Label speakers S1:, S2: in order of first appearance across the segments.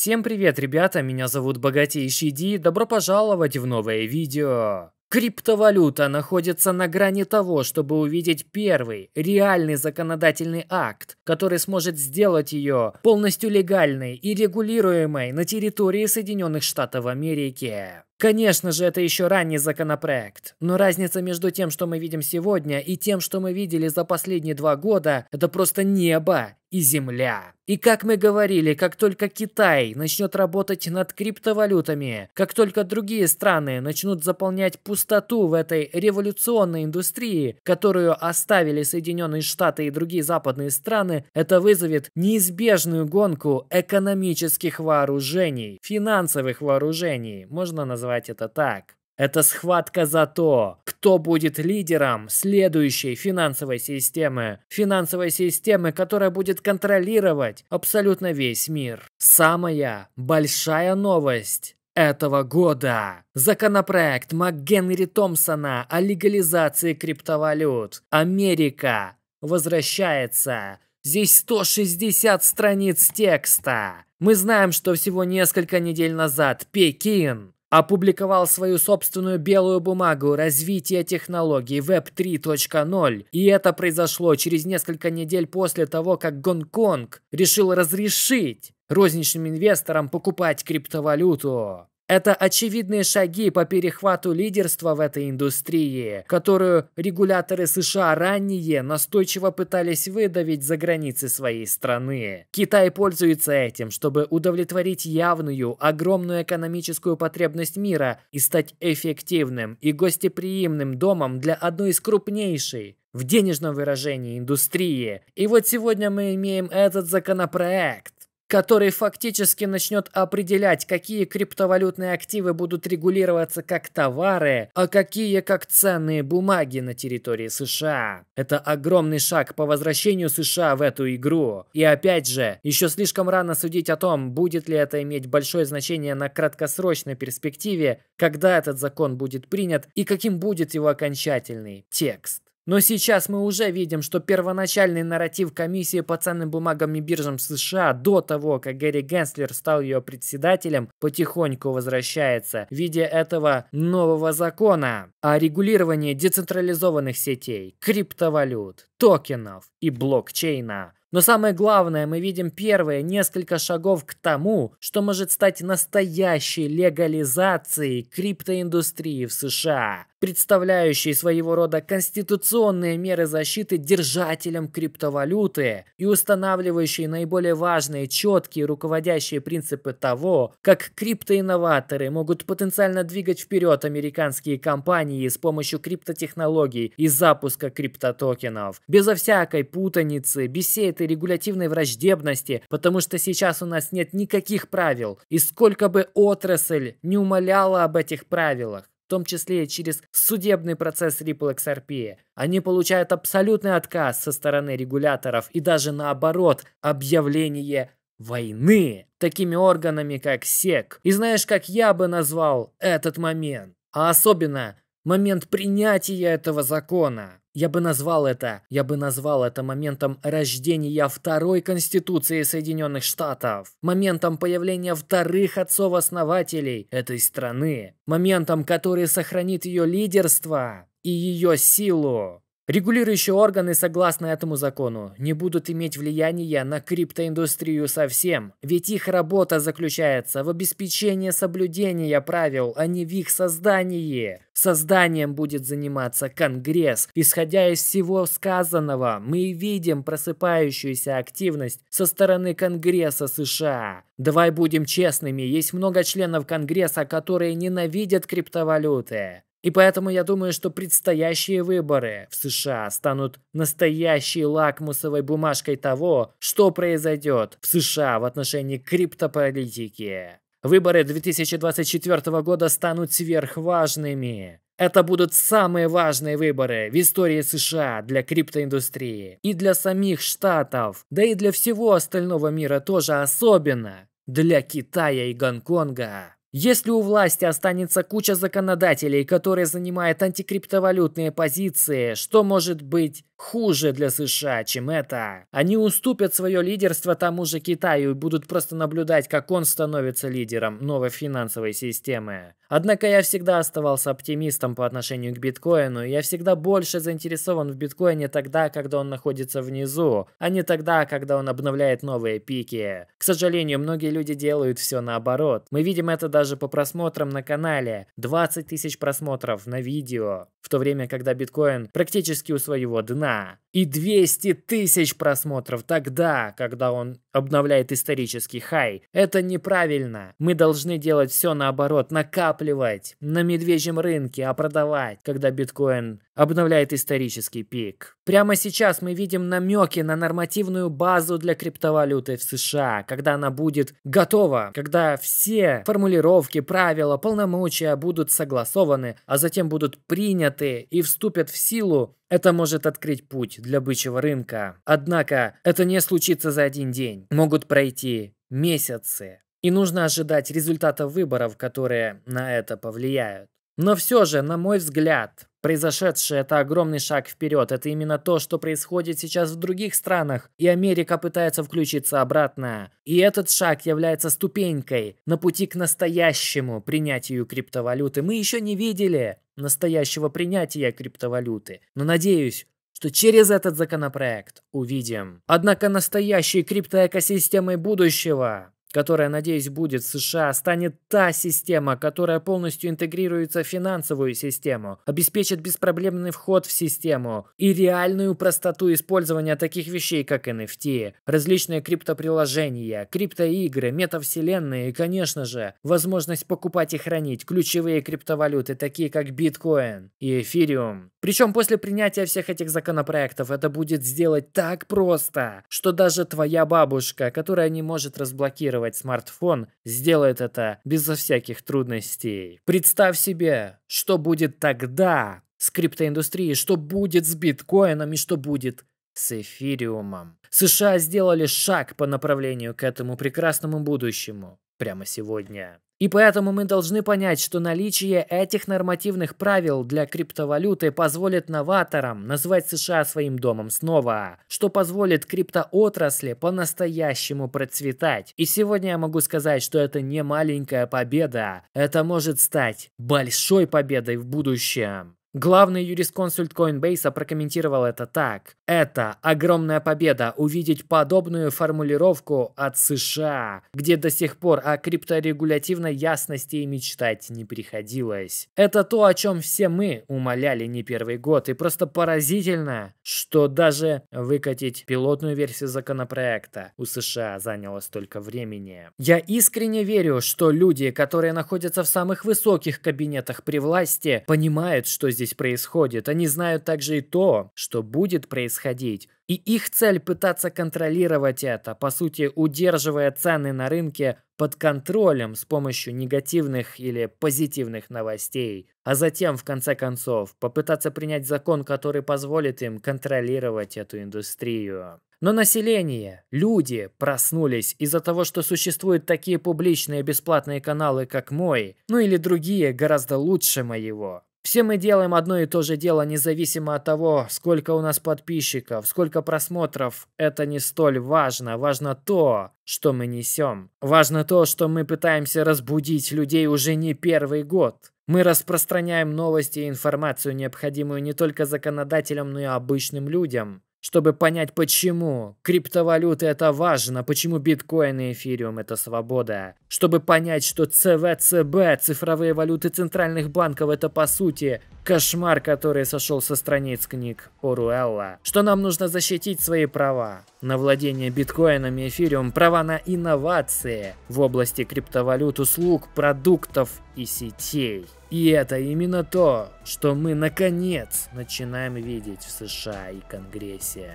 S1: Всем привет, ребята, меня зовут Богатейший Ди, добро пожаловать в новое видео. Криптовалюта находится на грани того, чтобы увидеть первый, реальный законодательный акт, который сможет сделать ее полностью легальной и регулируемой на территории Соединенных Штатов Америки. Конечно же, это еще ранний законопроект, но разница между тем, что мы видим сегодня, и тем, что мы видели за последние два года, это просто небо и земля. И как мы говорили, как только Китай начнет работать над криптовалютами, как только другие страны начнут заполнять пустоту в этой революционной индустрии, которую оставили Соединенные Штаты и другие западные страны, это вызовет неизбежную гонку экономических вооружений, финансовых вооружений, можно назвать это так. Это схватка за то, кто будет лидером следующей финансовой системы. Финансовой системы, которая будет контролировать абсолютно весь мир. Самая большая новость этого года. Законопроект МакГенри Томпсона о легализации криптовалют. Америка возвращается. Здесь 160 страниц текста. Мы знаем, что всего несколько недель назад Пекин опубликовал свою собственную белую бумагу «Развитие технологий Web 3.0». И это произошло через несколько недель после того, как Гонконг решил разрешить розничным инвесторам покупать криптовалюту. Это очевидные шаги по перехвату лидерства в этой индустрии, которую регуляторы США ранее настойчиво пытались выдавить за границы своей страны. Китай пользуется этим, чтобы удовлетворить явную, огромную экономическую потребность мира и стать эффективным и гостеприимным домом для одной из крупнейшей в денежном выражении индустрии. И вот сегодня мы имеем этот законопроект который фактически начнет определять, какие криптовалютные активы будут регулироваться как товары, а какие как ценные бумаги на территории США. Это огромный шаг по возвращению США в эту игру. И опять же, еще слишком рано судить о том, будет ли это иметь большое значение на краткосрочной перспективе, когда этот закон будет принят и каким будет его окончательный текст. Но сейчас мы уже видим, что первоначальный нарратив комиссии по ценным бумагам и биржам США до того, как Гэри Генслер стал ее председателем, потихоньку возвращается в виде этого нового закона о регулировании децентрализованных сетей, криптовалют, токенов и блокчейна. Но самое главное, мы видим первые несколько шагов к тому, что может стать настоящей легализацией криптоиндустрии в США представляющие своего рода конституционные меры защиты держателям криптовалюты и устанавливающие наиболее важные, четкие руководящие принципы того, как криптоинноваторы могут потенциально двигать вперед американские компании с помощью криптотехнологий и запуска криптотокенов. Безо всякой путаницы, без этой регулятивной враждебности, потому что сейчас у нас нет никаких правил, и сколько бы отрасль не умоляла об этих правилах, в том числе и через судебный процесс Ripple XRP. Они получают абсолютный отказ со стороны регуляторов и даже наоборот объявление войны такими органами, как СЕК. И знаешь, как я бы назвал этот момент? А особенно момент принятия этого закона. Я бы назвал это, я бы назвал это моментом рождения второй Конституции Соединенных Штатов, моментом появления вторых отцов-основателей этой страны, моментом, который сохранит ее лидерство и ее силу. Регулирующие органы, согласно этому закону, не будут иметь влияния на криптоиндустрию совсем, ведь их работа заключается в обеспечении соблюдения правил, а не в их создании. Созданием будет заниматься Конгресс. Исходя из всего сказанного, мы видим просыпающуюся активность со стороны Конгресса США. Давай будем честными, есть много членов Конгресса, которые ненавидят криптовалюты. И поэтому я думаю, что предстоящие выборы в США станут настоящей лакмусовой бумажкой того, что произойдет в США в отношении криптополитики. Выборы 2024 года станут сверхважными. Это будут самые важные выборы в истории США для криптоиндустрии и для самих штатов, да и для всего остального мира тоже особенно, для Китая и Гонконга. Если у власти останется куча законодателей, которые занимают антикриптовалютные позиции, что может быть хуже для США, чем это. Они уступят свое лидерство тому же Китаю и будут просто наблюдать, как он становится лидером новой финансовой системы. Однако я всегда оставался оптимистом по отношению к биткоину, я всегда больше заинтересован в биткоине тогда, когда он находится внизу, а не тогда, когда он обновляет новые пики. К сожалению, многие люди делают все наоборот. Мы видим это даже по просмотрам на канале. 20 тысяч просмотров на видео. В то время, когда биткоин практически у своего дна дна. И 200 тысяч просмотров тогда, когда он обновляет исторический хай. Это неправильно. Мы должны делать все наоборот, накапливать на медвежьем рынке, а продавать, когда биткоин обновляет исторический пик. Прямо сейчас мы видим намеки на нормативную базу для криптовалюты в США, когда она будет готова, когда все формулировки, правила, полномочия будут согласованы, а затем будут приняты и вступят в силу это может открыть путь для бычьего рынка. Однако это не случится за один день. Могут пройти месяцы. И нужно ожидать результатов выборов, которые на это повлияют. Но все же, на мой взгляд, произошедшее – это огромный шаг вперед. Это именно то, что происходит сейчас в других странах, и Америка пытается включиться обратно. И этот шаг является ступенькой на пути к настоящему принятию криптовалюты. Мы еще не видели настоящего принятия криптовалюты, но надеюсь, что через этот законопроект увидим. Однако настоящей криптоэкосистемой будущего которая, надеюсь, будет в США, станет та система, которая полностью интегрируется в финансовую систему, обеспечит беспроблемный вход в систему и реальную простоту использования таких вещей, как NFT, различные криптоприложения, криптоигры, метавселенные и, конечно же, возможность покупать и хранить ключевые криптовалюты, такие как биткоин и эфириум. Причем после принятия всех этих законопроектов это будет сделать так просто, что даже твоя бабушка, которая не может разблокировать активировать смартфон, сделает это безо всяких трудностей. Представь себе, что будет тогда с криптоиндустрией, что будет с биткоином и что будет с эфириумом. США сделали шаг по направлению к этому прекрасному будущему прямо сегодня. И поэтому мы должны понять, что наличие этих нормативных правил для криптовалюты позволит новаторам назвать США своим домом снова, что позволит криптоотрасли по-настоящему процветать. И сегодня я могу сказать, что это не маленькая победа, это может стать большой победой в будущем. Главный юрисконсульт Coinbase прокомментировал это так. Это огромная победа увидеть подобную формулировку от США, где до сих пор о крипторегулятивной ясности и мечтать не приходилось. Это то, о чем все мы умоляли не первый год, и просто поразительно, что даже выкатить пилотную версию законопроекта у США заняло столько времени. Я искренне верю, что люди, которые находятся в самых высоких кабинетах при власти, понимают, что здесь здесь происходит. Они знают также и то, что будет происходить. И их цель пытаться контролировать это, по сути, удерживая цены на рынке под контролем с помощью негативных или позитивных новостей, а затем, в конце концов, попытаться принять закон, который позволит им контролировать эту индустрию. Но население, люди проснулись из-за того, что существуют такие публичные бесплатные каналы, как мой, ну или другие гораздо лучше моего. Все мы делаем одно и то же дело, независимо от того, сколько у нас подписчиков, сколько просмотров. Это не столь важно. Важно то, что мы несем. Важно то, что мы пытаемся разбудить людей уже не первый год. Мы распространяем новости и информацию, необходимую не только законодателям, но и обычным людям чтобы понять, почему криптовалюты – это важно, почему биткоин и эфириум – это свобода. Чтобы понять, что ЦВЦБ, цифровые валюты центральных банков – это, по сути, кошмар, который сошел со страниц книг Оруэлла. Что нам нужно защитить свои права на владение биткоином и эфириум, права на инновации в области криптовалют, услуг, продуктов и сетей. И это именно то, что мы наконец начинаем видеть в США и Конгрессе.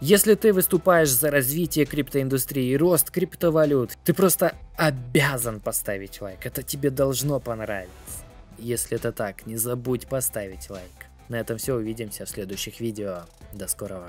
S1: Если ты выступаешь за развитие криптоиндустрии и рост криптовалют, ты просто обязан поставить лайк. Это тебе должно понравиться. Если это так, не забудь поставить лайк. На этом все, увидимся в следующих видео. До скорого.